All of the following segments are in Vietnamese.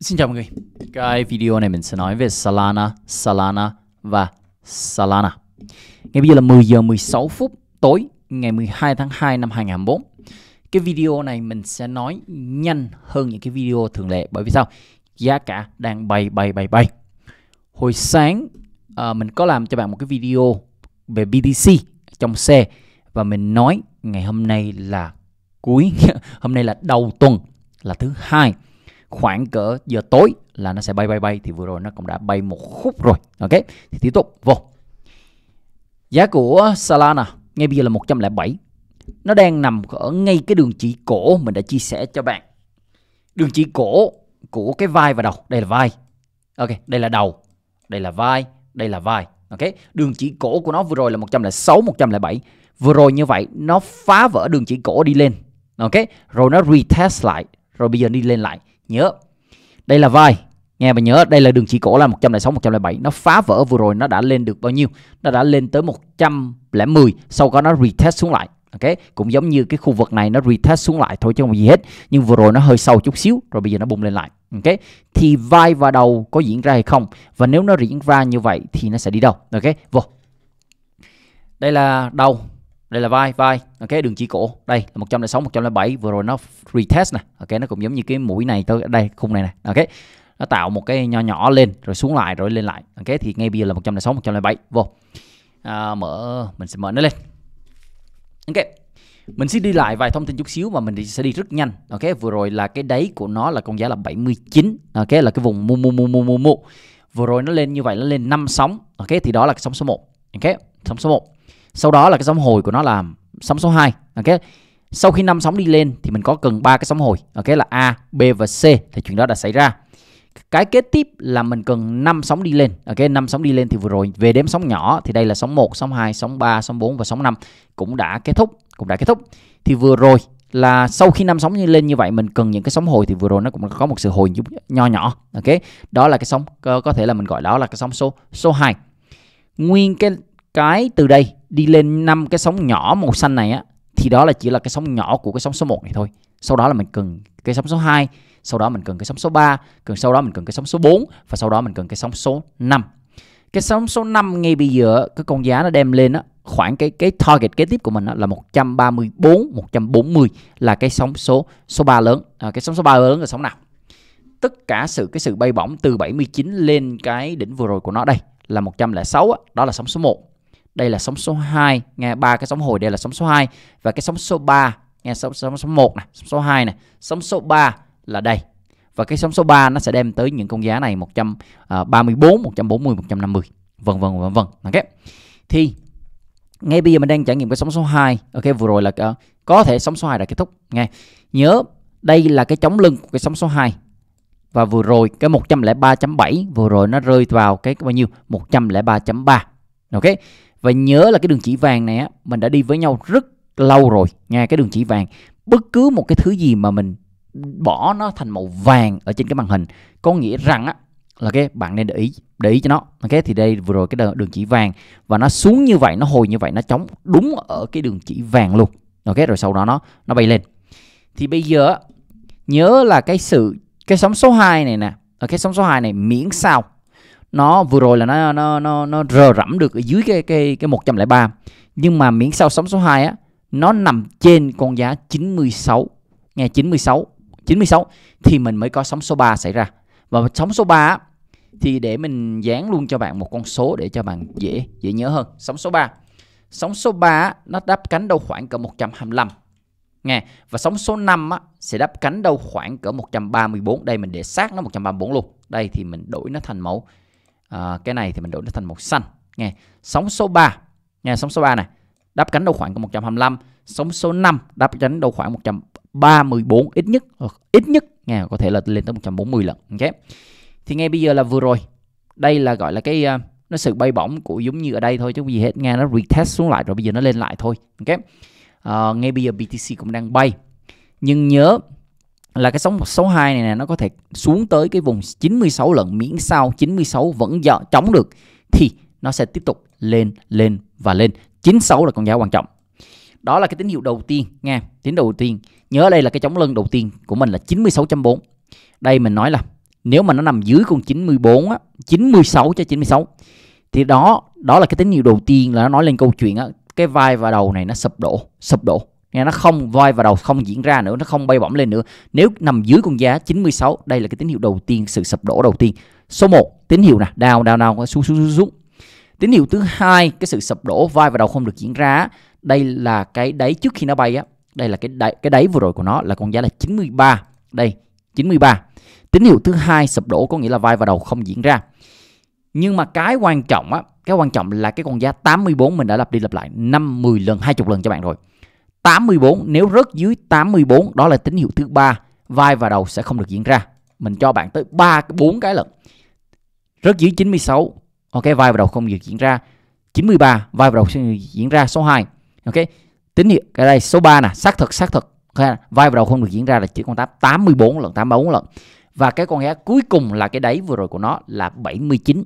Xin chào mọi người Cái video này mình sẽ nói về Solana, Solana và Solana ngày bây giờ là 10 giờ 16 phút tối ngày 12 tháng 2 năm 2024 Cái video này mình sẽ nói nhanh hơn những cái video thường lệ Bởi vì sao? Giá cả đang bay bay bay bay Hồi sáng à, mình có làm cho bạn một cái video về BTC trong xe Và mình nói ngày hôm nay là cuối Hôm nay là đầu tuần là thứ hai khoảng cỡ giờ tối là nó sẽ bay bay bay thì vừa rồi nó cũng đã bay một khúc rồi ok thì tiếp tục vô giá của Solana ngay bây giờ là 107 nó đang nằm ở ngay cái đường chỉ cổ mình đã chia sẻ cho bạn đường chỉ cổ của cái vai và đầu đây là vai ok đây là đầu đây là vai đây là vai ok đường chỉ cổ của nó vừa rồi là 106 107 vừa rồi như vậy nó phá vỡ đường chỉ cổ đi lên ok rồi nó retest lại rồi bây giờ đi lên lại nhớ đây là vai nghe bạn nhớ đây là đường chỉ cổ là 106 107 nó phá vỡ vừa rồi nó đã lên được bao nhiêu nó đã lên tới 110 sau đó nó retest xuống lại ok cũng giống như cái khu vực này nó retest xuống lại thôi chứ không gì hết nhưng vừa rồi nó hơi sâu chút xíu rồi bây giờ nó bùng lên lại ok thì vai và đầu có diễn ra hay không và nếu nó diễn ra như vậy thì nó sẽ đi đâu ok vô đây là đầu đây là vai vai ok đường chỉ cổ đây là 106 107 vừa rồi nó retest nè ok nó cũng giống như cái mũi này tới đây khung này này, ok nó tạo một cái nho nhỏ lên rồi xuống lại rồi lên lại ok thì ngay bây giờ là 106 107 vô à, mở mình sẽ mở nó lên ok mình sẽ đi lại vài thông tin chút xíu mà mình sẽ đi rất nhanh ok vừa rồi là cái đáy của nó là con giá là 79 ok là cái vùng mu mu mu mu mu mu vừa rồi nó lên như vậy nó lên 5 sóng ok thì đó là cái sóng số 1 ok sóng số 1 sau đó là cái sóng hồi của nó là sóng số 2 ok sau khi năm sóng đi lên thì mình có cần ba cái sóng hồi ok là a b và c thì chuyện đó đã xảy ra cái kế tiếp là mình cần 5 sóng đi lên. Ok, 5 sóng đi lên thì vừa rồi về đếm sóng nhỏ thì đây là sóng 1, sóng 2, sóng 3, sóng 4 và sóng 5 cũng đã kết thúc, cũng đã kết thúc. Thì vừa rồi là sau khi năm sóng đi lên như vậy mình cần những cái sóng hồi thì vừa rồi nó cũng có một sự hồi nho nhỏ. Ok. Đó là cái sóng có, có thể là mình gọi đó là cái sóng số số 2. Nguyên cái cái từ đây đi lên năm cái sóng nhỏ màu xanh này á thì đó là chỉ là cái sóng nhỏ của cái sóng số 1 này thôi. Sau đó là mình cần cái sóng số 2, sau đó mình cần cái sóng số 3, cần sau đó mình cần cái sóng số 4 và sau đó mình cần cái sóng số 5. Cái sóng số 5 ngay bây giờ cái con giá nó đem lên á khoảng cái cái target kế tiếp của mình á, là 134 140 là cái sóng số số 3 lớn. À, cái sóng số 3 lớn là sóng nào? Tất cả sự cái sự bay bổng từ 79 lên cái đỉnh vừa rồi của nó đây là 106 á, đó là sóng số 1 đây là sóng số 2 nghe ba cái sóng hồi đây là sóng số 2 và cái sóng số 3 nghe sóng sóng số 1 này sóng số 2 này sóng số 3 là đây và cái sóng số 3 nó sẽ đem tới những con giá này 134 140 150 vân vân vân vân ok thì ngay bây giờ mình đang trải nghiệm cái sóng số 2 ok vừa rồi là à, có thể sóng số 2 đã kết thúc nghe nhớ đây là cái chống lưng của cái sóng số 2 và vừa rồi cái 103.7 vừa rồi nó rơi vào cái bao nhiêu 103.3 ok và nhớ là cái đường chỉ vàng này á mình đã đi với nhau rất lâu rồi nha cái đường chỉ vàng bất cứ một cái thứ gì mà mình bỏ nó thành màu vàng ở trên cái màn hình có nghĩa rằng á là cái bạn nên để ý để ý cho nó ok thì đây vừa rồi cái đường chỉ vàng và nó xuống như vậy nó hồi như vậy nó chống đúng ở cái đường chỉ vàng luôn ok rồi sau đó nó nó bay lên thì bây giờ nhớ là cái sự cái sóng số 2 này nè ở cái sóng số 2 này miễn sao nó vừa rồi là nó nó nó nó rờ rẫm được ở dưới cái cái cái 103 nhưng mà miễn sao sóng số 2 á nó nằm trên con giá 96 nghe 96 96 thì mình mới có sóng số 3 xảy ra và sóng số 3 á, thì để mình dán luôn cho bạn một con số để cho bạn dễ dễ nhớ hơn sóng số 3 sóng số 3 nó đáp cánh đâu khoảng cỡ 125 nghe và sóng số 5 á, sẽ đáp cánh đâu khoảng cỡ 134 đây mình để sát nó 134 luôn đây thì mình đổi nó thành mẫu à, cái này thì mình đổi nó thành màu xanh nghe sóng số 3 nghe sóng số 3 này đáp cánh đâu khoảng 125 sóng số 5 đáp cánh đâu khoảng 134 ít nhất ờ, ít nhất nghe có thể là lên tới 140 lần ok thì ngay bây giờ là vừa rồi đây là gọi là cái uh, nó sự bay bổng của giống như ở đây thôi chứ gì hết nghe nó retest xuống lại rồi bây giờ nó lên lại thôi ok à, ngay bây giờ BTC cũng đang bay nhưng nhớ là cái sóng số 2 này nè nó có thể xuống tới cái vùng 96 lần miễn sao 96 vẫn dọ chống được thì nó sẽ tiếp tục lên lên và lên 96 là con dấu quan trọng đó là cái tín hiệu đầu tiên nha tín đầu tiên nhớ đây là cái chống lưng đầu tiên của mình là 96.4 đây mình nói là nếu mà nó nằm dưới con 94 á 96 cho 96 thì đó đó là cái tín hiệu đầu tiên là nó nói lên câu chuyện á cái vai và đầu này nó sụp đổ sụp đổ nghe nó không voi vào đầu không diễn ra nữa nó không bay bổng lên nữa nếu nằm dưới con giá 96 đây là cái tín hiệu đầu tiên sự sụp đổ đầu tiên số 1 tín hiệu nè đào đào đào xuống xuống xuống xuống tín hiệu thứ hai cái sự sụp đổ vai vào đầu không được diễn ra đây là cái đáy trước khi nó bay á đây là cái đáy, cái đáy vừa rồi của nó là con giá là 93 đây 93 tín hiệu thứ hai sụp đổ có nghĩa là vai vào đầu không diễn ra nhưng mà cái quan trọng á cái quan trọng là cái con giá 84 mình đã lặp đi lặp lại 50 lần 20 lần cho bạn rồi 84 nếu rớt dưới 84 đó là tín hiệu thứ ba vai và đầu sẽ không được diễn ra mình cho bạn tới ba bốn cái lần rớt dưới 96 ok vai và đầu không được diễn ra 93 vai và đầu sẽ diễn ra số 2 ok tín hiệu cái đây số 3 nè xác thực xác thực vai và đầu không được diễn ra là chỉ con 8 84 lần 84 lần và cái con ghé cuối cùng là cái đáy vừa rồi của nó là 79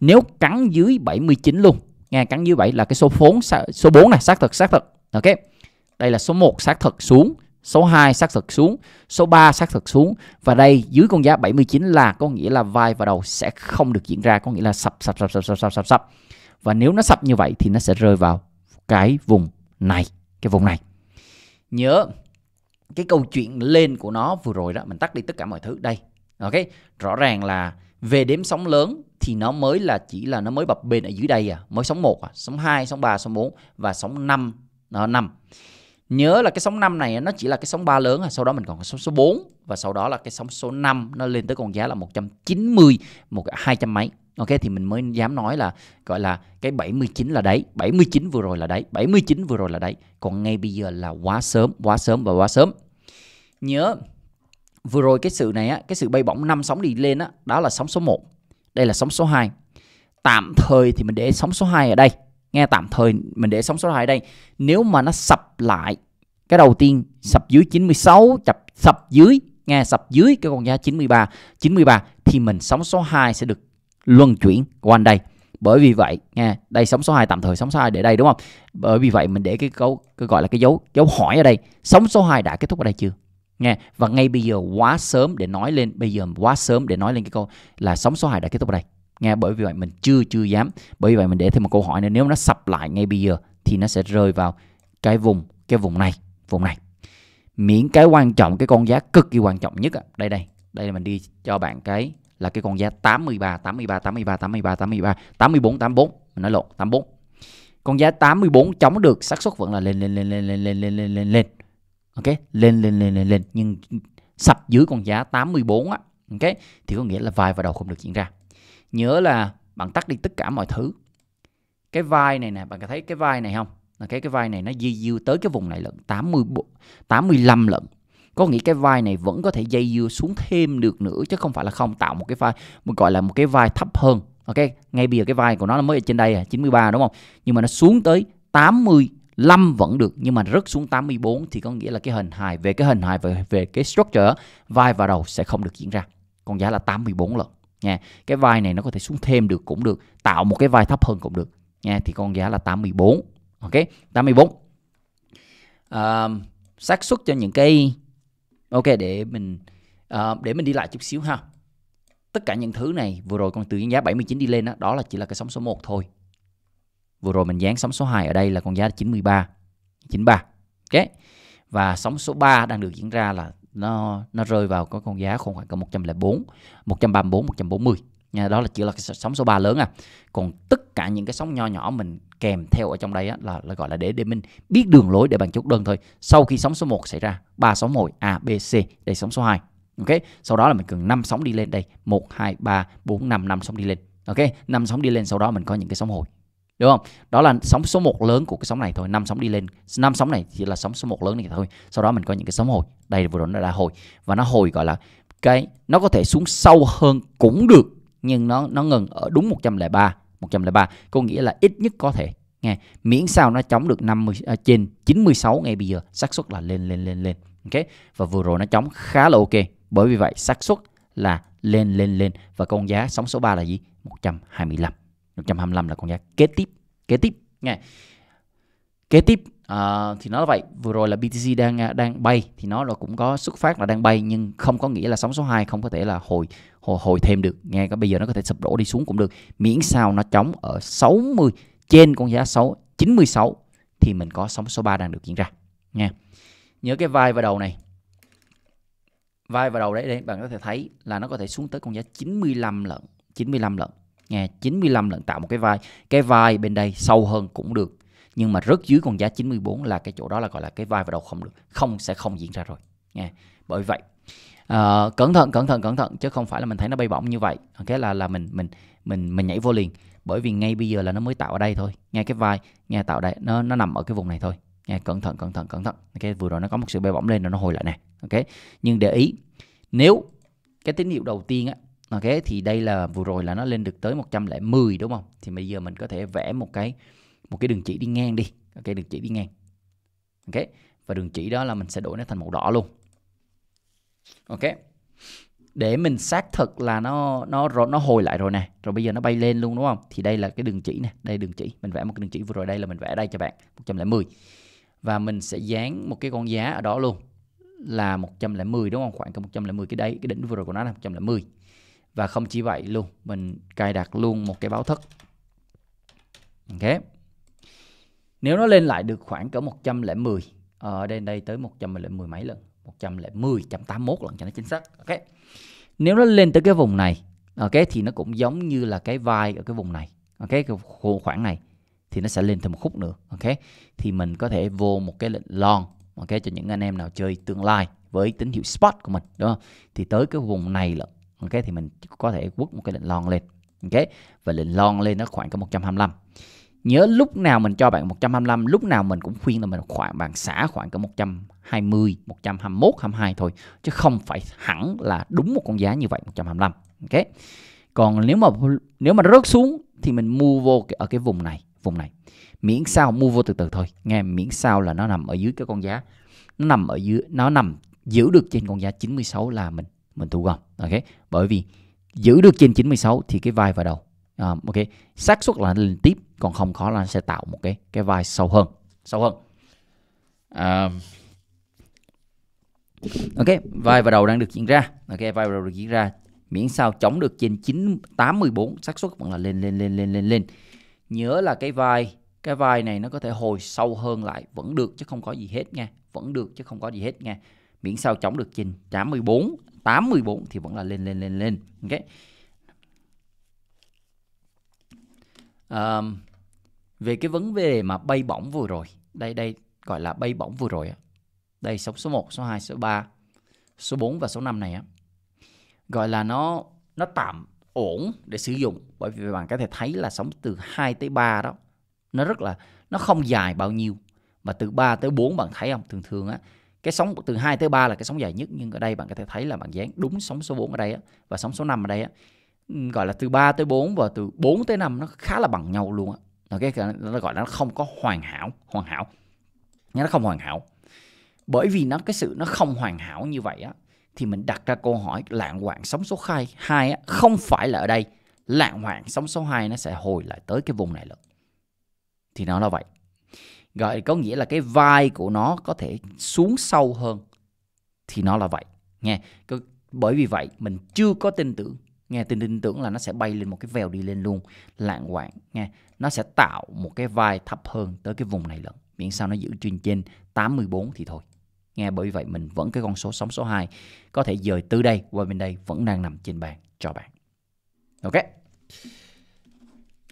nếu cắn dưới 79 luôn nghe cắn dưới 7 là cái số 4 số 4 này xác thực xác thực ok đây là số 1 xác thực xuống, số 2 xác thực xuống, số 3 xác thực xuống và đây dưới con giá 79 là có nghĩa là vai và đầu sẽ không được diễn ra, có nghĩa là sập sập sập sập sập sập sập sập. Và nếu nó sập như vậy thì nó sẽ rơi vào cái vùng này, cái vùng này. Nhớ cái câu chuyện lên của nó vừa rồi đó, mình tắt đi tất cả mọi thứ đây. Ok, rõ ràng là về đếm sóng lớn thì nó mới là chỉ là nó mới bập bên ở dưới đây à, mới sóng 1 à, sóng 2, sóng 3, sóng 4 và sóng 5, nó 5. Nhớ là cái sóng 5 này nó chỉ là cái sóng 3 lớn à, Sau đó mình còn có sóng số 4 Và sau đó là cái sóng số 5 Nó lên tới con giá là 190 một 200 mấy Ok thì mình mới dám nói là gọi là cái 79 là đấy, 79 vừa rồi là đấy, 79 vừa rồi là đấy. Còn ngay bây giờ là quá sớm, quá sớm và quá sớm. Nhớ vừa rồi cái sự này á, cái sự bay bổng năm sóng đi lên á, đó là sóng số 1. Đây là sóng số 2. Tạm thời thì mình để sóng số 2 ở đây nghe tạm thời mình để sóng số 2 ở đây nếu mà nó sập lại cái đầu tiên sập dưới 96 chập sập dưới nghe sập dưới cái con giá 93 93 thì mình sóng số 2 sẽ được luân chuyển qua đây bởi vì vậy nghe đây sóng số 2 tạm thời sóng số 2 để đây đúng không bởi vì vậy mình để cái câu cái gọi là cái dấu dấu hỏi ở đây sóng số 2 đã kết thúc ở đây chưa nghe và ngay bây giờ quá sớm để nói lên bây giờ quá sớm để nói lên cái câu là sóng số 2 đã kết thúc ở đây nghe bởi vì vậy mình chưa chưa dám bởi vì vậy mình để thêm một câu hỏi nữa nếu nó sập lại ngay bây giờ thì nó sẽ rơi vào cái vùng cái vùng này vùng này miễn cái quan trọng cái con giá cực kỳ quan trọng nhất đây đây đây là mình đi cho bạn cái là cái con giá 83 83 83 83 83 84 84 mình nói lộn 84 con giá 84 chống được xác suất vẫn là lên lên lên lên lên lên lên lên lên lên ok lên lên lên lên lên nhưng sập dưới con giá 84 á ok thì có nghĩa là vai và đầu không được diễn ra nhớ là bạn tắt đi tất cả mọi thứ cái vai này nè bạn có thấy cái vai này không là cái cái vai này nó di dưa tới cái vùng này lận 80 85 lận có nghĩa cái vai này vẫn có thể dây dưa xuống thêm được nữa chứ không phải là không tạo một cái vai mình gọi là một cái vai thấp hơn ok ngay bây giờ cái vai của nó là mới ở trên đây là 93 đúng không nhưng mà nó xuống tới 85 vẫn được nhưng mà rớt xuống 84 thì có nghĩa là cái hình hài về cái hình hài về về cái structure vai và đầu sẽ không được diễn ra còn giá là 84 lần nha cái vai này nó có thể xuống thêm được cũng được tạo một cái vai thấp hơn cũng được nha thì con giá là 84 ok 84 à, xác suất cho những cái ok để mình à, để mình đi lại chút xíu ha tất cả những thứ này vừa rồi con từ giá 79 đi lên đó, đó là chỉ là cái sóng số 1 thôi vừa rồi mình dán sóng số 2 ở đây là con giá 93 93 ok và sóng số 3 đang được diễn ra là nó nó rơi vào có con giá khoảng khoảng cả 104, 134, 140. Nha, đó là chỉ là cái sóng số 3 lớn à. Còn tất cả những cái sóng nho nhỏ mình kèm theo ở trong đây á, là, là gọi là để để mình biết đường lối để bạn chốt đơn thôi. Sau khi sóng số 1 xảy ra, ba sóng hồi A, B, C, đây sóng số 2. Ok, sau đó là mình cần 5 sóng đi lên đây, 1 2 3 4 5 5 sóng đi lên. Ok, 5 sóng đi lên sau đó mình có những cái sóng hồi đúng không đó là sóng số 1 lớn của cái sóng này thôi năm sóng đi lên năm sóng này chỉ là sóng số 1 lớn này thôi sau đó mình có những cái sóng hồi đây vừa rồi nó đã hồi và nó hồi gọi là cái nó có thể xuống sâu hơn cũng được nhưng nó nó ngừng ở đúng 103 103 có nghĩa là ít nhất có thể nghe miễn sao nó chống được 50 à, trên 96 ngay bây giờ xác suất là lên lên lên lên ok và vừa rồi nó chống khá là ok bởi vì vậy xác suất là lên lên lên và con giá sóng số 3 là gì 125 125 là con giá kế tiếp kế tiếp nghe kế tiếp uh, thì nó là vậy vừa rồi là BTC đang à, đang bay thì nó là cũng có xuất phát là đang bay nhưng không có nghĩa là sóng số 2 không có thể là hồi hồi, hồi thêm được nghe có bây giờ nó có thể sụp đổ đi xuống cũng được miễn sao nó chống ở 60 trên con giá 6 96 thì mình có sóng số 3 đang được diễn ra nha nhớ cái vai và đầu này vai và đầu đấy đây bạn có thể thấy là nó có thể xuống tới con giá 95 lận 95 lận nghe 95 lần tạo một cái vai cái vai bên đây sâu hơn cũng được nhưng mà rất dưới con giá 94 là cái chỗ đó là gọi là cái vai vào đầu không được không sẽ không diễn ra rồi nghe, bởi vậy uh, cẩn thận cẩn thận cẩn thận chứ không phải là mình thấy nó bay bổng như vậy ok là là mình mình mình mình nhảy vô liền bởi vì ngay bây giờ là nó mới tạo ở đây thôi nghe cái vai nghe tạo đây nó nó nằm ở cái vùng này thôi nghe, cẩn thận cẩn thận cẩn thận ok vừa rồi nó có một sự bay bổng lên rồi nó hồi lại này. ok nhưng để ý nếu cái tín hiệu đầu tiên á ok thì đây là vừa rồi là nó lên được tới 110 đúng không thì bây giờ mình có thể vẽ một cái một cái đường chỉ đi ngang đi ok đường chỉ đi ngang ok và đường chỉ đó là mình sẽ đổi nó thành màu đỏ luôn ok để mình xác thực là nó nó nó hồi lại rồi nè rồi bây giờ nó bay lên luôn đúng không thì đây là cái đường chỉ nè đây đường chỉ mình vẽ một cái đường chỉ vừa rồi đây là mình vẽ đây cho bạn 110 và mình sẽ dán một cái con giá ở đó luôn là 110 đúng không khoảng cả 110 cái đấy cái đỉnh vừa rồi của nó là 110 và không chỉ vậy luôn mình cài đặt luôn một cái báo thức ok nếu nó lên lại được khoảng cỡ 110 ờ, ở đây đây tới 110 mấy lần 110.81 lần cho nó chính xác ok nếu nó lên tới cái vùng này ok thì nó cũng giống như là cái vai ở cái vùng này ok cái khoảng này thì nó sẽ lên thêm một khúc nữa ok thì mình có thể vô một cái lệnh lon ok cho những anh em nào chơi tương lai với tín hiệu spot của mình đúng không thì tới cái vùng này lận ok thì mình có thể quất một cái lệnh lon lên ok và lệnh lon lên nó khoảng có 125 nhớ lúc nào mình cho bạn 125 lúc nào mình cũng khuyên là mình khoảng bạn xả khoảng cỡ 120 121 22 thôi chứ không phải hẳn là đúng một con giá như vậy 125 ok còn nếu mà nếu mà rớt xuống thì mình mua vô ở cái vùng này vùng này miễn sao mua vô từ từ thôi nghe miễn sao là nó nằm ở dưới cái con giá nó nằm ở dưới nó nằm giữ được trên con giá 96 là mình mình thu gom ok bởi vì giữ được trên 96 thì cái vai vào đầu à, ok xác suất là lên tiếp còn không khó là sẽ tạo một cái cái vai sâu hơn sâu hơn à, ok vai vào đầu đang được diễn ra ok vai vào đầu được diễn ra miễn sao chống được trên 9 84 xác suất vẫn là lên lên lên lên lên lên nhớ là cái vai cái vai này nó có thể hồi sâu hơn lại vẫn được chứ không có gì hết nha vẫn được chứ không có gì hết nha miễn sao chống được trên 84 84 thì vẫn là lên lên lên lên ok um, về cái vấn đề mà bay bổng vừa rồi đây đây gọi là bay bổng vừa rồi đây sóng số 1, số 2, số 3, số 4 và số 5 này á gọi là nó nó tạm ổn để sử dụng bởi vì bạn có thể thấy là sóng từ 2 tới 3 đó nó rất là nó không dài bao nhiêu mà từ 3 tới 4 bạn thấy không thường thường á cái sóng từ 2 tới 3 là cái sóng dài nhất nhưng ở đây bạn có thể thấy là bạn dán đúng sóng số 4 ở đây á, và sóng số 5 ở đây á, gọi là từ 3 tới 4 và từ 4 tới 5 nó khá là bằng nhau luôn á. cái nó gọi là nó không có hoàn hảo, hoàn hảo. Nhưng nó không hoàn hảo. Bởi vì nó cái sự nó không hoàn hảo như vậy á thì mình đặt ra câu hỏi lạng hoạn sóng số 2 2 á, không phải là ở đây, lạng hoạn sóng số 2 nó sẽ hồi lại tới cái vùng này luôn. Thì nó là vậy gọi có nghĩa là cái vai của nó có thể xuống sâu hơn thì nó là vậy nghe bởi vì vậy mình chưa có tin tưởng nghe tin tin tưởng là nó sẽ bay lên một cái vèo đi lên luôn lạng hoạn nghe nó sẽ tạo một cái vai thấp hơn tới cái vùng này lận miễn sao nó giữ trên trên 84 thì thôi nghe bởi vì vậy mình vẫn cái con số sóng số 2 có thể dời từ đây qua bên đây vẫn đang nằm trên bàn cho bạn ok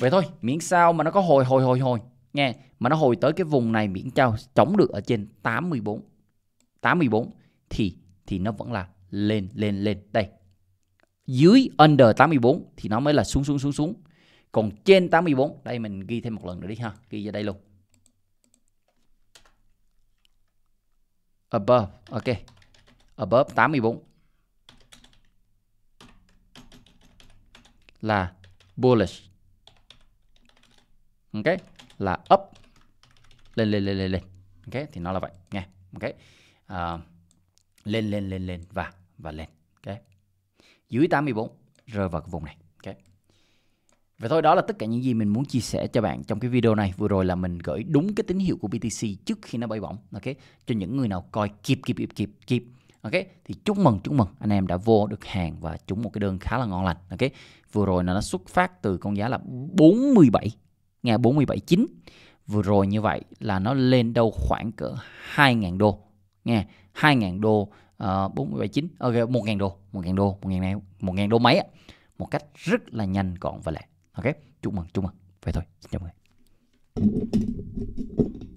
vậy thôi miễn sao mà nó có hồi hồi hồi hồi nghe mà nó hồi tới cái vùng này miễn trao chống được ở trên 84 84 thì thì nó vẫn là lên lên lên đây dưới under 84 thì nó mới là xuống xuống xuống xuống còn trên 84 đây mình ghi thêm một lần nữa đi ha ghi vào đây luôn above ok above 84 là bullish ok là up lên lên lên lên lên ok thì nó là vậy nghe, ok uh, lên lên lên lên và và lên ok dưới 84 rơi vào cái vùng này ok và thôi đó là tất cả những gì mình muốn chia sẻ cho bạn trong cái video này vừa rồi là mình gửi đúng cái tín hiệu của BTC trước khi nó bay bổng ok cho những người nào coi kịp kịp kịp kịp kịp ok thì chúc mừng chúc mừng anh em đã vô được hàng và trúng một cái đơn khá là ngon lành ok vừa rồi là nó xuất phát từ con giá là 47 nghe 47.9 vừa rồi như vậy là nó lên đâu khoảng cỡ 2.000 đô nghe 2.000 đô uh, ờ, 47.9 ok 1.000 đô 1.000 đô 1.000 này 1.000 đô mấy á một cách rất là nhanh gọn và lẹ ok chúc mừng chúc mừng vậy thôi xin chào mọi người